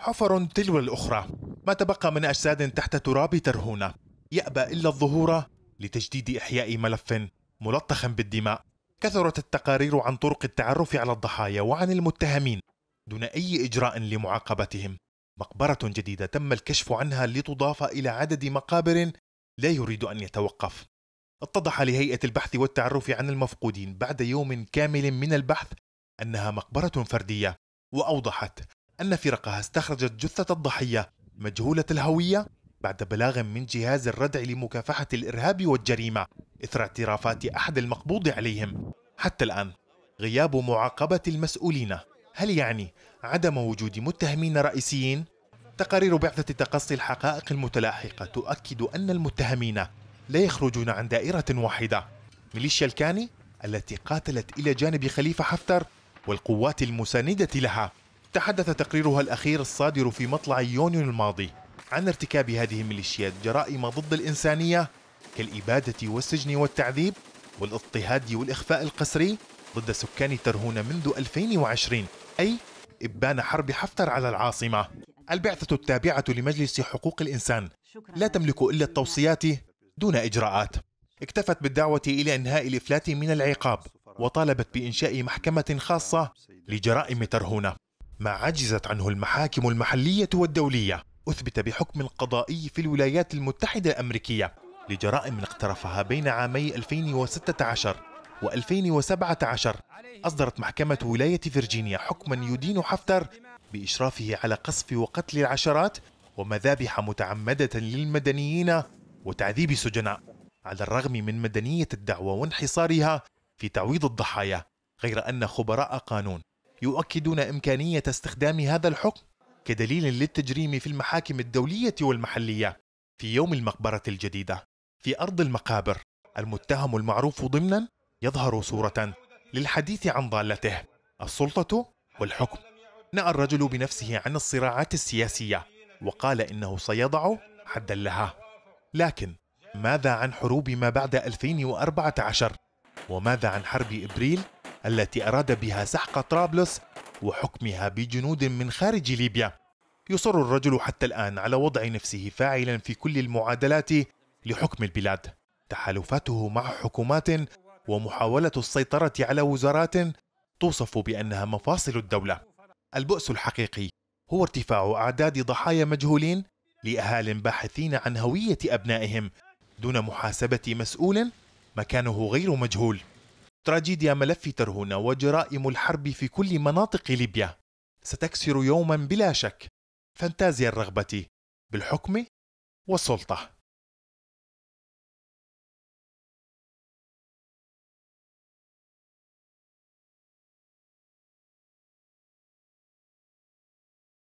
حفر تلو الأخرى ما تبقى من أجساد تحت تراب ترهونة يأبى إلا الظهور لتجديد إحياء ملف ملطخ بالدماء كثرت التقارير عن طرق التعرف على الضحايا وعن المتهمين دون أي إجراء لمعاقبتهم مقبرة جديدة تم الكشف عنها لتضاف إلى عدد مقابر لا يريد أن يتوقف اتضح لهيئة البحث والتعرف عن المفقودين بعد يوم كامل من البحث أنها مقبرة فردية وأوضحت أن فرقها استخرجت جثة الضحية مجهولة الهوية بعد بلاغ من جهاز الردع لمكافحة الإرهاب والجريمة إثر اعترافات أحد المقبوض عليهم حتى الآن غياب معاقبة المسؤولين هل يعني عدم وجود متهمين رئيسيين؟ تقارير بعثة تقصي الحقائق المتلاحقة تؤكد أن المتهمين لا يخرجون عن دائرة واحدة ميليشيا الكاني التي قاتلت إلى جانب خليفة حفتر والقوات المساندة لها تحدث تقريرها الأخير الصادر في مطلع يونيو الماضي عن ارتكاب هذه الميليشيات جرائم ضد الإنسانية كالإبادة والسجن والتعذيب والاضطهاد والإخفاء القسري ضد سكان ترهون منذ 2020 أي إبان حرب حفتر على العاصمة البعثة التابعة لمجلس حقوق الإنسان لا تملك إلا التوصيات دون إجراءات اكتفت بالدعوة إلى إنهاء الإفلات من العقاب وطالبت بإنشاء محكمة خاصة لجرائم ترهونة ما عجزت عنه المحاكم المحلية والدولية أثبت بحكم قضائي في الولايات المتحدة الأمريكية لجرائم اقترفها بين عامي 2016 و 2017 أصدرت محكمة ولاية فيرجينيا حكما يدين حفتر بإشرافه على قصف وقتل العشرات ومذابح متعمدة للمدنيين وتعذيب سجناء على الرغم من مدنية الدعوة وانحصارها في تعويض الضحايا غير أن خبراء قانون يؤكدون إمكانية استخدام هذا الحكم كدليل للتجريم في المحاكم الدولية والمحلية في يوم المقبرة الجديدة في أرض المقابر المتهم المعروف ضمنا يظهر صورة للحديث عن ضالته السلطة والحكم نأى الرجل بنفسه عن الصراعات السياسية وقال إنه سيضع حدا لها لكن ماذا عن حروب ما بعد 2014 وماذا عن حرب إبريل التي أراد بها سحق طرابلس وحكمها بجنود من خارج ليبيا يصر الرجل حتى الآن على وضع نفسه فاعلا في كل المعادلات لحكم البلاد تحالفاته مع حكومات ومحاولة السيطرة على وزارات توصف بأنها مفاصل الدولة البؤس الحقيقي هو ارتفاع أعداد ضحايا مجهولين لأهال باحثين عن هوية أبنائهم دون محاسبة مسؤول مكانه غير مجهول تراجيديا ملف ترهون وجرائم الحرب في كل مناطق ليبيا ستكسر يوما بلا شك فانتازيا الرغبة بالحكم والسلطة